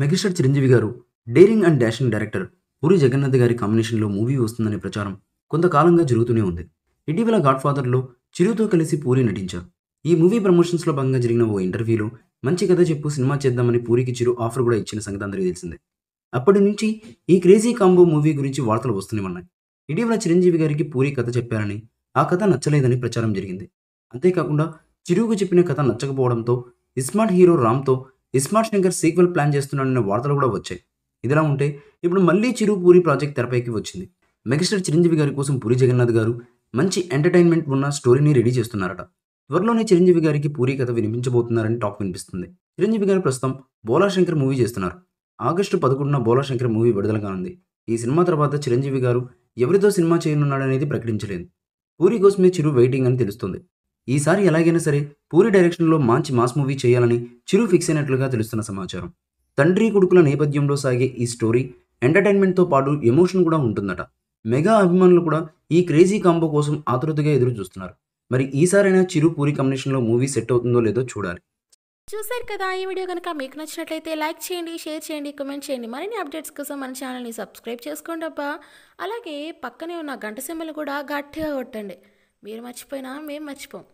megastar Chiranjeevi గారు daring and dashing director Puri Jagannadh గారి కాంబినేషన్లో మూవీ వస్తుందనే ప్రచారం కొంతకాలంగా జరుగుతూనే ఉంది ఇటీవల గాడ్ఫాదర్లో చిరుతో కలిసి పూరి నటించారు ఈ మూవీ ప్రమోషన్స్లో భాగంగా జరిగిన ఓ ఇంటర్వ్యూలో మంచి కథ చెప్పు సినిమా చేద్దామని పూరికి చిరు ఆఫర్ కూడా ఇచ్చిన సంగతి అందరికీ తెలిసిందే అప్పటి నుంచి ఈ క్రేజీ కాంబో మూవీ గురించి వార్తలు వస్తూనే ఉన్నాయి ఇటీవల చిరంజీవి గారికి పూరి కథ చెప్పారని ఆ కథ నచ్చలేదని ప్రచారం జరిగింది అంతేకాకుండా చిరువుకు చెప్పిన కథ నచ్చకపోవడంతో ఇస్మార్ట్ హీరో రామ్తో ఇస్మార్ట్ శంకర్ సీక్వెల్ ప్లాన్ చేస్తున్నాడనే వార్తలు కూడా వచ్చాయి ఇదిలా ఉంటే ఇప్పుడు మళ్ళీ చిరు పూరి ప్రాజెక్ట్ తెరపైకి వచ్చింది మెగాస్టార్ చిరంజీవి గారి కోసం పూరి జగన్నాథ్ గారు మంచి ఎంటర్టైన్మెంట్ ఉన్న స్టోరీని రెడీ చేస్తున్నారట త్వరలోనే చిరంజీవి గారికి పూరి కథ వినిపించబోతున్నారని టాక్ వినిపిస్తుంది చిరంజీవి గారు ప్రస్తుతం బోలాశంకర్ మూవీ చేస్తున్నారు ఆగస్టు పదకొండున బోలాశంకర్ మూవీ విడుదల కానుంది ఈ సినిమా తర్వాత చిరంజీవి గారు ఎవరితో సినిమా చేయనున్నాడనేది ప్రకటించలేదు పూరి కోసమే చిరు వెయిటింగ్ అని తెలుస్తుంది ఈసారి ఎలాగైనా సరే పూరి డైరెక్షన్లో మంచి మాస్ మూవీ చేయాలని చిరు ఫిక్స్ అయినట్లుగా తెలుస్తున్న సమాచారం తండ్రి కొడుకుల నేపథ్యంలో సాగే ఈ స్టోరీ ఎంటర్టైన్మెంట్తో పాటు ఎమోషన్ కూడా ఉంటుందట మెగా అభిమానులు కూడా ఈ క్రేజీ కాంబో కోసం ఆతృతగా ఎదురు చూస్తున్నారు మరి ఈసారైనా చిరు పూరి కాంబినేషన్లో మూవీ సెట్ అవుతుందో లేదో చూడాలి చూసారు కదా ఈ వీడియో కనుక మీకు నచ్చినట్లయితే లైక్ చేయండి షేర్ చేయండి కమెంట్ చేయండి మరిన్ని అప్డేట్స్ కోసం మన ఛానల్ని సబ్స్క్రైబ్ చేసుకోండి అబ్బా అలాగే పక్కనే ఉన్న గంట సెమ్మలు కూడా గట్టిగా కొట్టండి మీరు మర్చిపోయినా మేము మర్చిపోం